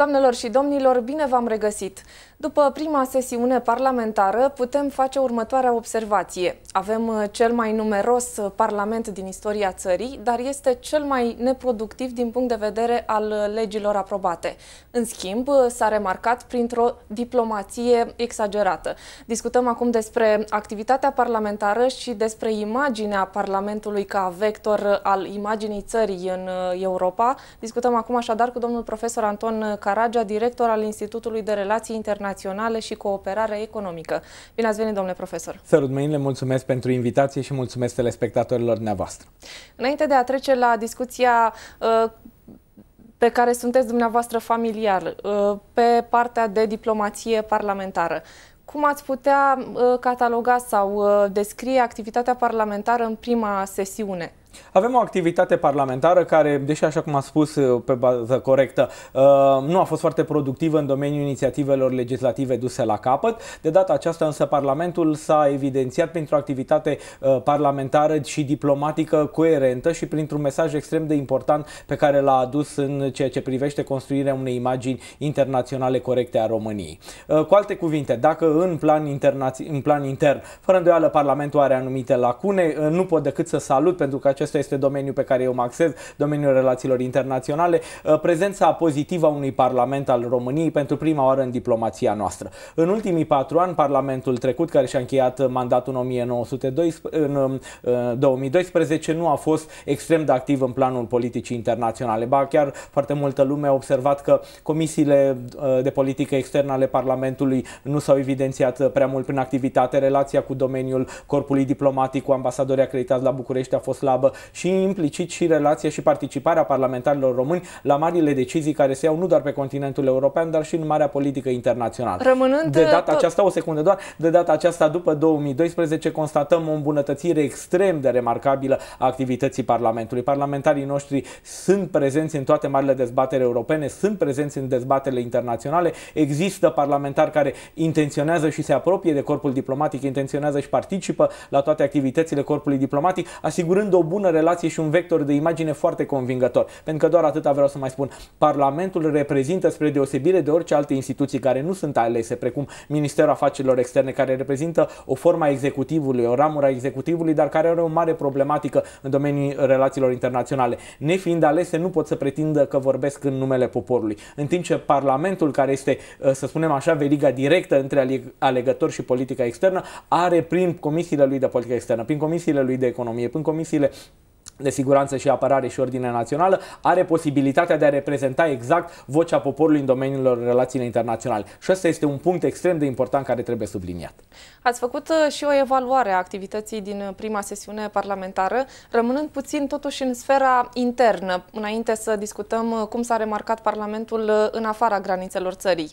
Doamnelor și domnilor, bine v-am regăsit! După prima sesiune parlamentară, putem face următoarea observație. Avem uh, cel mai numeros uh, parlament din istoria țării, dar este cel mai neproductiv din punct de vedere al uh, legilor aprobate. În schimb, s-a remarcat printr-o diplomație exagerată. Discutăm acum despre activitatea parlamentară și despre imaginea Parlamentului ca vector al imaginii țării în Europa. Discutăm acum așadar cu domnul profesor Anton Car Caragea, director al Institutului de Relații Internaționale și Cooperare Economică. Bine ați venit, domnule profesor! Salut, mâinile, mulțumesc pentru invitație și mulțumesc telespectatorilor dumneavoastră. Înainte de a trece la discuția uh, pe care sunteți dumneavoastră familiar, uh, pe partea de diplomație parlamentară, cum ați putea uh, cataloga sau descrie activitatea parlamentară în prima sesiune? Avem o activitate parlamentară care, deși așa cum a spus uh, pe bază corectă, uh, nu a fost foarte productivă în domeniul inițiativelor legislative duse la capăt. De data aceasta însă Parlamentul s-a evidențiat printr-o activitate uh, parlamentară și diplomatică coerentă și printr-un mesaj extrem de important pe care l-a adus în ceea ce privește construirea unei imagini internaționale corecte a României. Cu alte cuvinte, dacă în plan, în plan intern, fără îndoială, Parlamentul are anumite lacune, nu pot decât să salut pentru că acesta este domeniul pe care eu mă acces, domeniul relațiilor internaționale, uh, prezența pozitivă a unui parlament al României pentru prima oară în diplomația noastră. În ultimii patru ani, parlamentul trecut, care și-a încheiat mandatul în, 1912, în 2012, um, uh, nu a fost extrem de activ în planul politicii internaționale. Ba chiar foarte multă lume a observat că comisiile uh, de politică externă ale Parlamentului nu s-au evidențiat prea mult prin activitate. Relația cu domeniul corpului diplomatic, cu ambasadorii acreditați la București a fost slabă și implicit și relația și participarea parlamentarilor români la marile decizii care se iau nu doar pe continentul european, dar și în marea politică internațională. Rămânând de uh, data tot... aceasta, o secundă doar, de data aceasta după 2012 constatăm o îmbunătățire extrem de remarcabilă a activității Parlamentului. Parlamentarii noștri sunt prezenți în toate marile dezbatere europene, sunt prezenți în dezbaterile internaționale, există parlamentari care intenționează și se apropie de corpul diplomatic, intenționează și participă la toate activitățile corpului diplomatic, asigurând o bună bună relație și un vector de imagine foarte convingător. Pentru că doar atâta vreau să mai spun. Parlamentul reprezintă, spre deosebire de orice alte instituții care nu sunt alese, precum Ministerul Afacerilor Externe, care reprezintă o formă a executivului, o ramură a executivului, dar care are o mare problematică în domeniul relațiilor internaționale. Nefiind alese, nu pot să pretindă că vorbesc în numele poporului. În timp ce Parlamentul, care este, ă, să spunem așa, veriga directă între alegători și politica externă, are prin comisiile lui de politică externă, prin comisiile lui de economie, prin comisiile de siguranță și apărare și ordine națională, are posibilitatea de a reprezenta exact vocea poporului în domeniul relațiilor internaționale. Și asta este un punct extrem de important care trebuie subliniat. Ați făcut uh, și o evaluare a activității din uh, prima sesiune parlamentară, rămânând puțin totuși în sfera internă, înainte să discutăm uh, cum s-a remarcat Parlamentul în afara granițelor țării.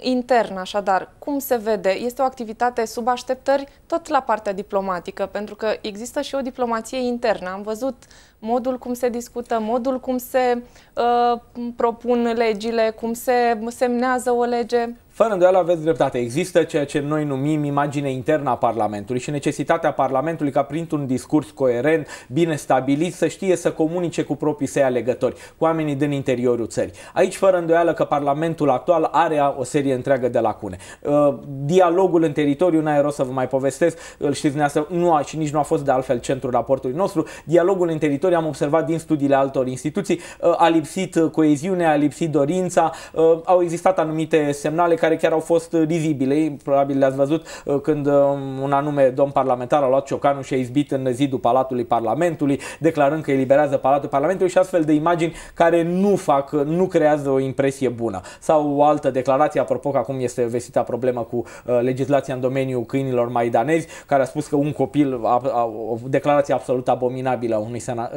Intern, așadar, cum se vede? Este o activitate sub așteptări tot la partea diplomatică, pentru că există și o diplomație internă. Am văzut modul cum se discută, modul cum se uh, propun legile, cum se semnează o lege. Fără îndoială aveți dreptate. Există ceea ce noi numim imagine internă a Parlamentului și necesitatea Parlamentului ca printr-un discurs coerent, bine stabilit, să știe să comunice cu proprii săi alegători, cu oamenii din interiorul țării. Aici, fără îndoială că Parlamentul actual are o serie întreagă de lacune. Uh, dialogul în teritoriu, n-ai rost să vă mai povestesc, îl știți dumneavoastră, nu a, și nici nu a fost de altfel centrul raportului nostru. Dialogul în teritoriu am observat din studiile altor instituții, uh, a lipsit coeziunea, a lipsit dorința, uh, au existat anumite semnale care care chiar au fost vizibile, uh, probabil le-ați văzut uh, când um, un anume domn parlamentar a luat ciocanul și a izbit în zidul Palatului Parlamentului, declarând că eliberează Palatul Parlamentului și astfel de imagini care nu fac, uh, nu creează o impresie bună. Sau o altă declarație, apropo că acum este vestita problemă cu legislația în domeniul câinilor maidanezi, care a spus că un copil, a, a, o declarație absolut abominabilă a unui sena, a,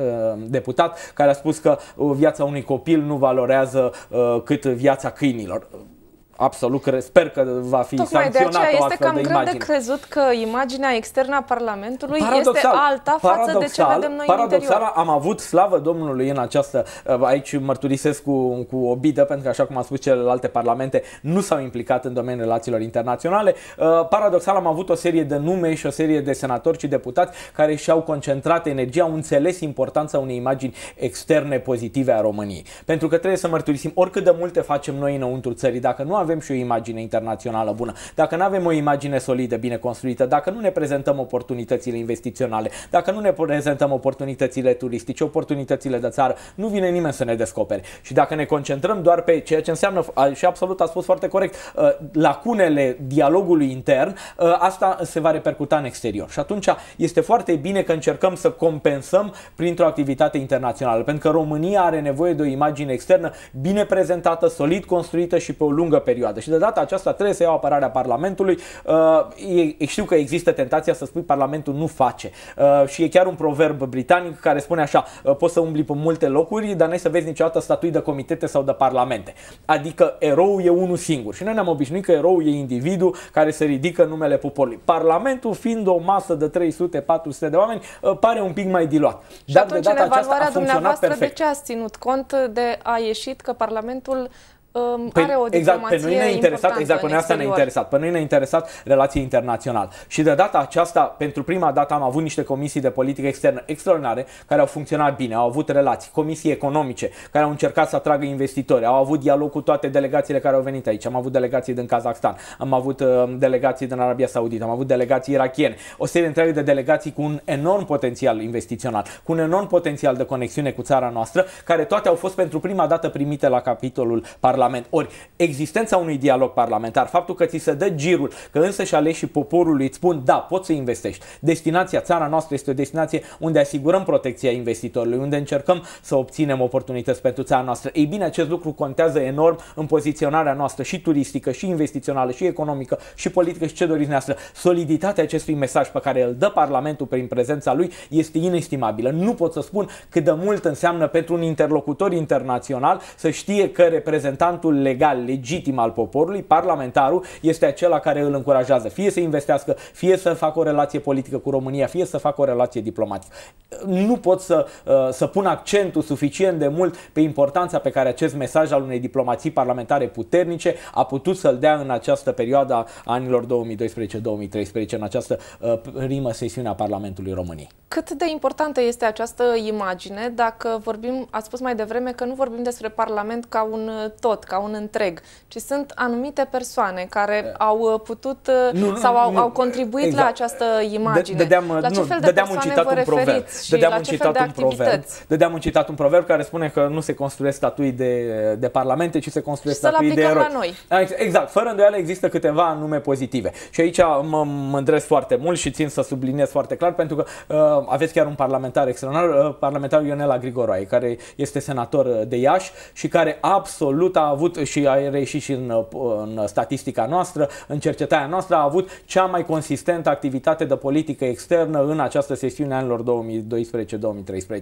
deputat, care a spus că viața unui copil nu valorează a, cât viața câinilor. Absolut, Cred, sper că va fi Tocmai sancționat de aceea este cam de greu de crezut că imaginea externă a Parlamentului paradoxal, este alta față de ce vedem noi Paradoxal, în am avut slavă Domnului în această, uh, aici mărturisesc cu, cu o bidă, pentru că așa cum am spus celelalte parlamente, nu s-au implicat în domeniul relațiilor internaționale. Uh, paradoxal, am avut o serie de nume și o serie de senatori și deputați care și-au concentrat energia, au înțeles importanța unei imagini externe pozitive a României. Pentru că trebuie să mărturisim oricât de multe facem noi înăuntru țării, dacă nu avem și o imagine internațională bună, dacă nu avem o imagine solidă, bine construită, dacă nu ne prezentăm oportunitățile investiționale, dacă nu ne prezentăm oportunitățile turistice, oportunitățile de țară, nu vine nimeni să ne descopere. Și dacă ne concentrăm doar pe ceea ce înseamnă, și absolut a spus foarte corect, lacunele dialogului intern, asta se va repercuta în exterior. Și atunci este foarte bine că încercăm să compensăm printr-o activitate internațională, pentru că România are nevoie de o imagine externă bine prezentată, solid construită și pe o lungă perioadă perioadă. Și de data aceasta trebuie să iau apărarea Parlamentului. Uh, știu că există tentația să spui Parlamentul nu face. Uh, și e chiar un proverb britanic care spune așa, uh, poți să umbli pe multe locuri, dar n-ai să vezi niciodată statui de comitete sau de parlamente. Adică eroul e unul singur. Și noi ne-am obișnuit că eroul e individul care se ridică numele poporului. Parlamentul fiind o masă de 300-400 de oameni, uh, pare un pic mai diluat. Și Dar atunci, de data în evaluarea aceasta a dumneavoastră, perfect. de ce ați ținut cont de a ieșit că Parlamentul um, pe, păi, are o Exact, pe noi ne-a interesat, exact, pe noi asta ne-a interesat. Pe noi ne-a interesat relația internațională. Și de data aceasta, pentru prima dată, am avut niște comisii de politică externă extraordinare care au funcționat bine, au avut relații, comisii economice care au încercat să atragă investitori, au avut dialog cu toate delegațiile care au venit aici. Am avut delegații din Kazakhstan, am avut uh, delegații din Arabia Saudită, am avut delegații irachiene, o serie întreagă de delegații cu un enorm potențial investițional, cu un enorm potențial de conexiune cu țara noastră, care toate au fost pentru prima dată primite la capitolul Parlament. Parlament. Ori existența unui dialog parlamentar, faptul că ți se dă girul, că însă și aleșii poporului îți spun da, poți să investești. Destinația, țara noastră este o destinație unde asigurăm protecția investitorului, unde încercăm să obținem oportunități pentru țara noastră. Ei bine, acest lucru contează enorm în poziționarea noastră și turistică, și investițională, și economică, și politică, și ce doriți noastră. Soliditatea acestui mesaj pe care îl dă Parlamentul prin prezența lui este inestimabilă. Nu pot să spun cât de mult înseamnă pentru un interlocutor internațional să știe că reprezentant reprezentantul legal, legitim al poporului, parlamentarul, este acela care îl încurajează fie să investească, fie să facă o relație politică cu România, fie să facă o relație diplomatică. Nu pot să, uh, să pun accentul suficient de mult pe importanța pe care acest mesaj al unei diplomații parlamentare puternice a putut să-l dea în această perioadă a anilor 2012-2013, în această uh, primă sesiune a Parlamentului României. Cât de importantă este această imagine dacă vorbim, ați spus mai devreme că nu vorbim despre Parlament ca un tot, ca un întreg, ci sunt anumite persoane care da. au uh, putut uh, nu, sau au, nu, au contribuit exact. la această imagine. Dădeam, de, la ce nu, fel de dădeam un citat un proverb. Dădeam un citat un proverb. Dădeam un citat un proverb care spune că nu se construiesc statui de, de parlamente, ci se construiesc și statui de eroi. la noi. Exact. Fără îndoială există câteva nume pozitive. Și aici mă mândresc foarte mult și țin să subliniez foarte clar pentru că uh, aveți chiar un parlamentar extraordinar, uh, parlamentarul Ionela Grigoroae, care este senator de Iași și care absolut a avut și a reieșit și în, în statistica noastră, în cercetarea noastră, a avut cea mai consistentă activitate de politică externă în această sesiune anilor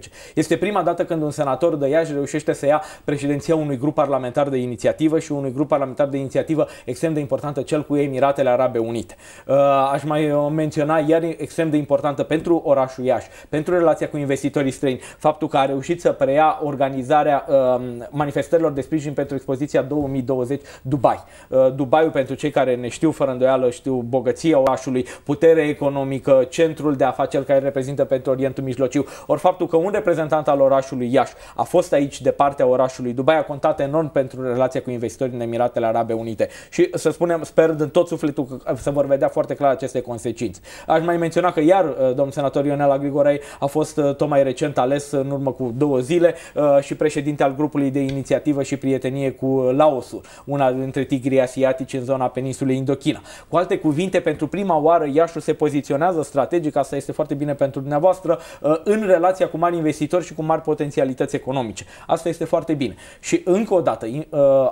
2012-2013. Este prima dată când un senator de Iași reușește să ia președinția unui grup parlamentar de inițiativă și unui grup parlamentar de inițiativă extrem de importantă, cel cu Emiratele Arabe Unite. Uh, aș mai menționa iar extrem de importantă pentru orașul Iași, pentru relația cu investitorii străini, faptul că a reușit să preia organizarea uh, manifestărilor de sprijin pentru expoziție expoziția 2020 Dubai. Uh, Dubaiul, pentru cei care ne știu, fără îndoială, știu bogăția orașului, putere economică, centrul de afaceri care reprezintă pentru Orientul Mijlociu, ori faptul că un reprezentant al orașului Iași a fost aici, de partea orașului Dubai, a contat enorm pentru relația cu investitorii în Emiratele Arabe Unite. Și să spunem, sper din tot sufletul că se vor vedea foarte clar aceste consecințe. Aș mai menționa că iar uh, domnul senator Ionela Grigorei a fost uh, tocmai recent ales în urmă cu două zile și președinte al grupului de inițiativă și prietenie cu cu uh, Laosul, una dintre tigrii asiatici în zona peninsulei Indochina. Cu alte cuvinte, pentru prima oară Iașu se poziționează strategic, asta este foarte bine pentru dumneavoastră, uh, în relația cu mari investitori și cu mari potențialități economice. Asta este foarte bine. Și încă o dată, uh,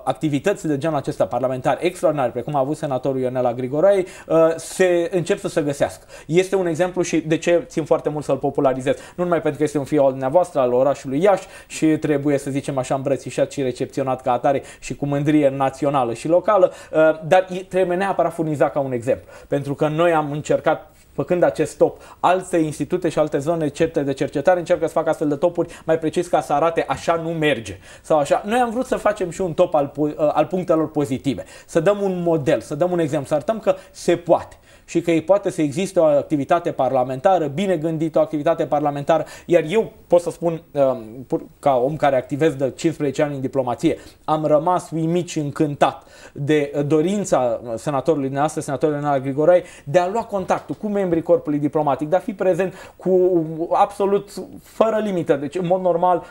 activități de genul acesta parlamentar extraordinar, precum a avut senatorul Ionela Grigorai, se încep să se găsească. Este un exemplu și de ce țin foarte mult să-l popularizez. Nu numai pentru că este un fiu al dumneavoastră, al orașului Iași și trebuie să zicem așa îmbrățișat și recepționat ca atare și cu mândrie națională și locală, uh, dar trebuie neapărat furnizat ca un exemplu. Pentru că noi am încercat făcând acest top, alte institute și alte zone certe de cercetare încearcă să facă astfel de topuri mai precis ca să arate așa nu merge sau așa. Noi am vrut să facem și un top al, uh, al punctelor pozitive, să dăm un model, să dăm un exemplu, să arătăm că se poate și că poate să existe o activitate parlamentară, bine gândită o activitate parlamentară, iar eu pot să spun, um, ca om care activez de 15 ani în diplomație, am rămas uimit și încântat de dorința senatorului dumneavoastră, senatorul Leonard Grigorai, de a lua contactul cu membrii corpului diplomatic, de a fi prezent cu absolut fără limită. Deci, în mod normal,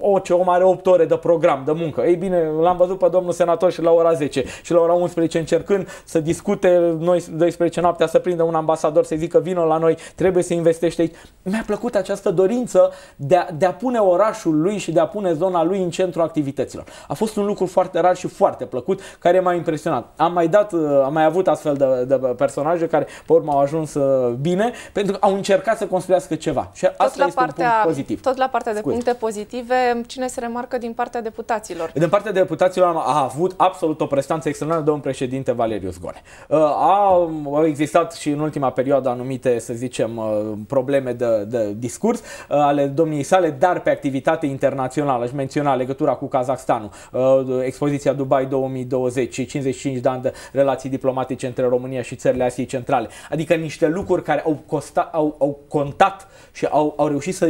orice om are 8 ore de program, de muncă. Ei bine, l-am văzut pe domnul senator și la ora 10 și la ora 11 încercând să discute noi 12 noaptea să prindă un ambasador să-i zică vină la noi, trebuie să investește aici. Mi-a plăcut această dorință de a, de a pune orașul lui și de a pune zona lui în centrul activităților. A fost un lucru foarte rar și foarte plăcut, care m-a impresionat. Am mai dat, uh, am mai avut astfel de, de personaje care pe urmă au ajuns uh, bine, pentru că au încercat să construiască ceva. Și tot asta la este partea, un punct pozitiv. Tot la partea de Scuze. puncte pozitive, cine se remarcă din partea deputaților? Din partea deputaților a avut absolut o prestanță extraordinară domnul președinte Valerius Gone. Uh, a, a existat și în ultima perioadă anumite, să zicem, uh, probleme de, de discurs uh, ale domniei sale, dar pe activitate internațională. Aș menționa legătura cu Kazakhstanul, uh, expoziția Dubai 2020 și 55 de ani de relații diplomatice între România și țările Asiei Centrale. Adică niște lucruri care au, costa, au, au contat și au, au reușit să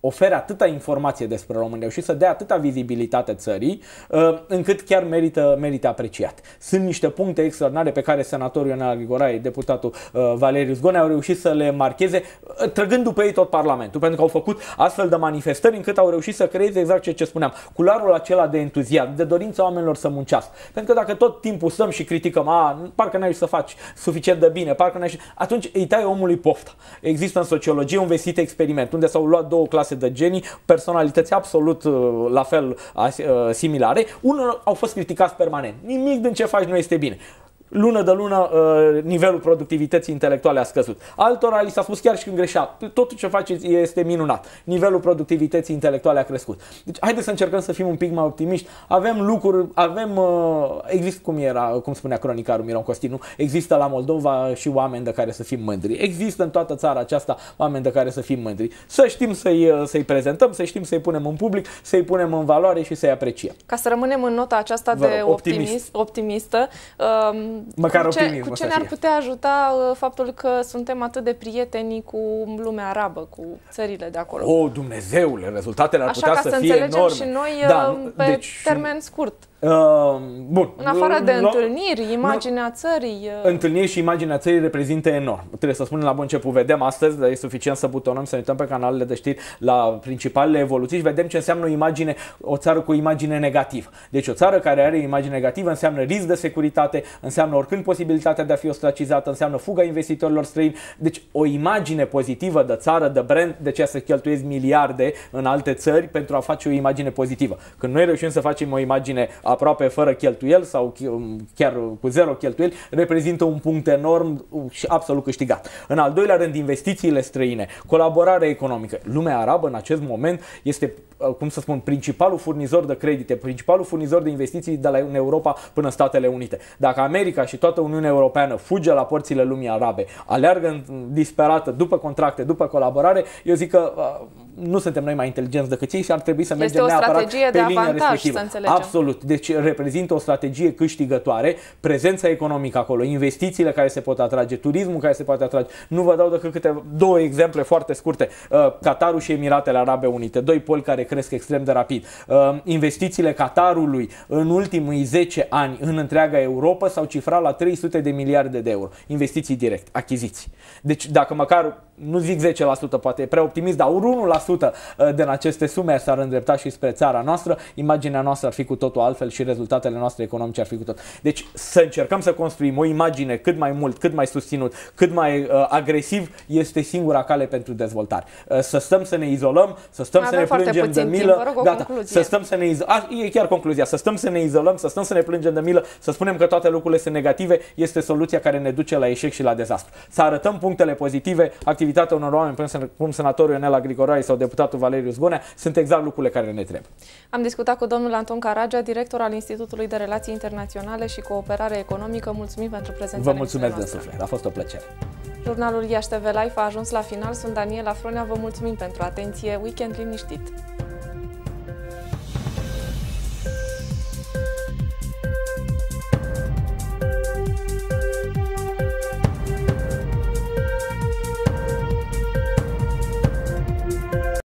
ofere atâta informație despre români, reușit să dea atâta vizibilitate țării, uh, încât chiar merită, merită apreciat. Sunt niște puncte extraordinare pe care senatorul Ionel Grigorae, deputatul uh, Valeriu Zgone au reușit să le marcheze, uh, trăgând după ei tot Parlamentul, pentru că au făcut astfel de manifestări încât au reușit să creeze exact ce, ce spuneam, cularul acela de entuziasm, de dorința oamenilor să muncească. Pentru că dacă tot timpul stăm și criticăm, a, parcă n-ai să faci suficient de bine, parcă n-ai atunci îi tai omului pofta. Există în sociologie un vestit experiment unde s-au luat două clase clase de genii, personalități absolut uh, la fel uh, similare, unul au fost criticați permanent. Nimic din ce faci nu este bine lună de lună uh, nivelul productivității intelectuale a scăzut. Altora li s-a spus chiar și când greșea, tot ce faceți este minunat. Nivelul productivității intelectuale a crescut. Deci haideți să încercăm să fim un pic mai optimiști. Avem lucruri, avem, uh, există cum era, cum spunea cronicarul Miron Costinu, există la Moldova și oameni de care să fim mândri. Există în toată țara aceasta oameni de care să fim mândri. Să știm să-i, uh, să-i prezentăm, să știm să-i punem în public, să-i punem în valoare și să-i apreciem. Ca să rămânem în nota aceasta Vă de optimist. optimist, optimistă, um Măcar cu ce, cu ce ne-ar putea ajuta uh, faptul că suntem atât de prieteni cu lumea arabă, cu țările de acolo? O, oh, Dumnezeule, rezultatele ar Așa putea ca să, să fie enorme. Așa să înțelegem și noi da, uh, pe deci, termen scurt. Uh, bun. În afară de no, întâlniri, imaginea no, țării. Uh... Întâlniri și imaginea țării reprezintă enorm. Trebuie să spunem la bun început. Vedem astăzi, dar e suficient să butonăm, să ne uităm pe canalele de știri la principalele evoluții și vedem ce înseamnă o imagine, o țară cu imagine negativă. Deci o țară care are imagine negativă înseamnă risc de securitate, înseamnă oricând posibilitatea de a fi ostracizată, înseamnă fuga investitorilor străini. Deci o imagine pozitivă de țară, de brand, de ce să cheltuiesc miliarde în alte țări pentru a face o imagine pozitivă. Când noi reușim să facem o imagine aproape fără cheltuiel sau um, chiar uh, cu zero cheltuieli, reprezintă un punct enorm uh, și absolut câștigat. În al doilea rând, investițiile străine, colaborare economică. Lumea arabă în acest moment este uh, cum să spun, principalul furnizor de credite, principalul furnizor de investiții de la Europa până în Statele Unite. Dacă America și toată Uniunea Europeană fuge la porțile lumii arabe, aleargă disperată după contracte, după colaborare, eu zic că nu suntem noi mai inteligenți decât ei și ar trebui să mergem este neapărat o strategie pe de linia avantaj, respectivă. Să înțelegem. Absolut. Deci eh, reprezintă o strategie câștigătoare, prezența economică acolo, investițiile care se pot atrage, turismul care se poate atrage. Nu vă dau decât câte două exemple foarte scurte. Uh, Qatarul și Emiratele Arabe Unite, doi poli care cresc extrem de rapid. Uh, investițiile Qatarului în ultimii 10 ani în întreaga Europa s-au cifrat la 300 de miliarde de euro. Investiții direct, achiziții. Deci dacă măcar, nu zic 10%, poate e prea optimist, dar Uh, din aceste sume s-ar îndrepta și spre țara noastră, imaginea noastră ar fi cu totul altfel și rezultatele noastre economice ar fi cu tot. Deci să încercăm să construim o imagine cât mai mult, cât mai susținut, cât mai uh, agresiv este singura cale pentru dezvoltare. Uh, să stăm să ne izolăm, să stăm Avem să ne plângem de milă, timp, rog, gata, să stăm să ne izolăm, e chiar concluzia, să stăm să ne izolăm, să stăm să ne plângem de milă, să spunem că toate lucrurile sunt negative, este soluția care ne duce la eșec și la dezastru. Să arătăm punctele pozitive, activitatea unor oameni, precum senatorul Ionel Grigoroae sau sau deputatul Valeriu Zbonea, sunt exact lucrurile care ne trebuie. Am discutat cu domnul Anton Caragea, director al Institutului de Relații Internaționale și Cooperare Economică. Mulțumim pentru prezența Vă mulțumesc de suflet, a fost o plăcere. Jurnalul Iași TV Life a ajuns la final. Sunt Daniela Fronea, vă mulțumim pentru atenție. Weekend liniștit!